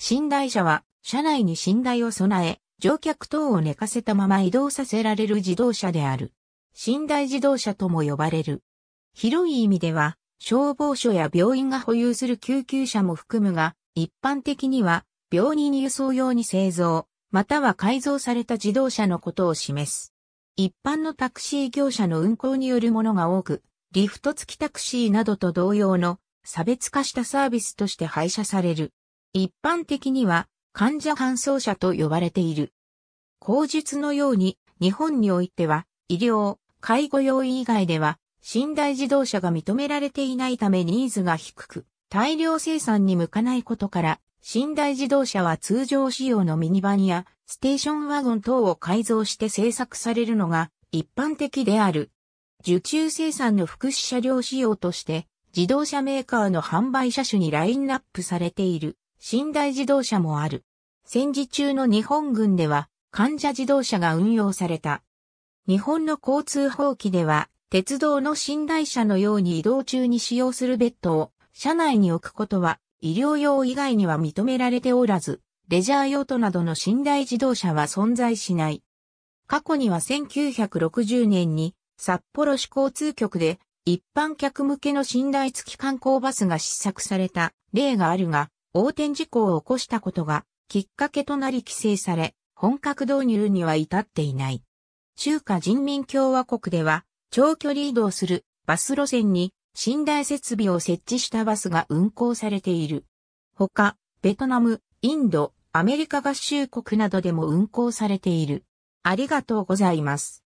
寝台車は、車内に寝台を備え、乗客等を寝かせたまま移動させられる自動車である。寝台自動車とも呼ばれる。広い意味では、消防署や病院が保有する救急車も含むが、一般的には、病人輸送用に製造、または改造された自動車のことを示す。一般のタクシー業者の運行によるものが多く、リフト付きタクシーなどと同様の差別化したサービスとして配車される。一般的には患者搬送者と呼ばれている。口述のように日本においては医療、介護用意以外では寝台自動車が認められていないためニーズが低く大量生産に向かないことから寝台自動車は通常仕様のミニバンやステーションワゴン等を改造して製作されるのが一般的である。受注生産の福祉車両仕様として自動車メーカーの販売車種にラインナップされている。寝台自動車もある。戦時中の日本軍では患者自動車が運用された。日本の交通法規では、鉄道の寝台車のように移動中に使用するベッドを車内に置くことは医療用以外には認められておらず、レジャー用途などの寝台自動車は存在しない。過去には1960年に札幌市交通局で一般客向けの寝台付き観光バスが試作された例があるが、横転事故を起こしたことがきっかけとなり規制され、本格導入には至っていない。中華人民共和国では、長距離移動するバス路線に寝台設備を設置したバスが運行されている。ほか、ベトナム、インド、アメリカ合衆国などでも運行されている。ありがとうございます。